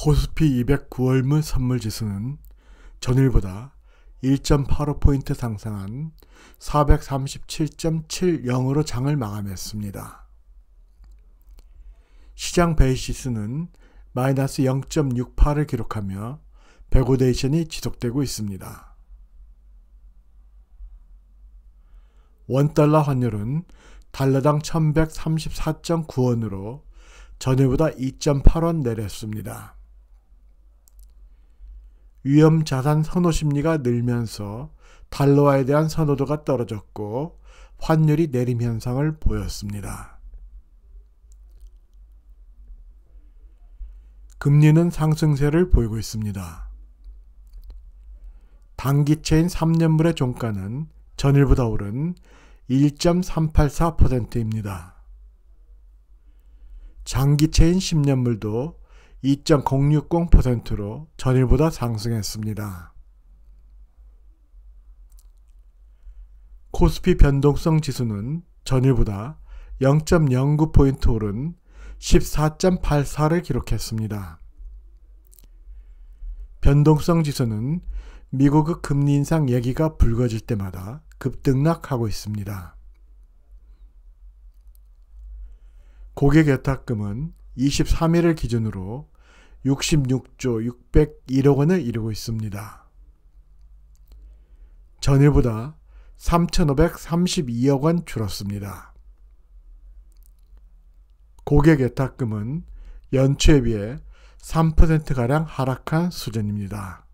코스피 2 0 9월물 선물 지수는 전일보다 1.85포인트 상승한 437.70으로 장을 마감했습니다. 시장 베이시스는 마이너스 0.68을 기록하며 배고데이션이 지속되고 있습니다. 원달러 환율은 달러당 1134.9원으로 전일보다 2.8원 내렸습니다. 위험 자산 선호 심리가 늘면서 달러화에 대한 선호도가 떨어졌고 환율이 내림 현상을 보였습니다. 금리는 상승세를 보이고 있습니다. 단기채인 3년물의 종가는 전일보다 오른 1.384%입니다. 장기채인 10년물도 2.060%로 전일보다 상승했습니다. 코스피 변동성 지수는 전일보다 0.09포인트 오른 14.84를 기록했습니다. 변동성 지수는 미국의 금리 인상 얘기가 불거질 때마다 급등락하고 있습니다. 고객 예탁금은 23일을 기준으로 66조 601억 원을 이루고 있습니다. 전일보다 3,532억 원 줄었습니다. 고객 예탁금은 연초에 비해 3%가량 하락한 수준입니다.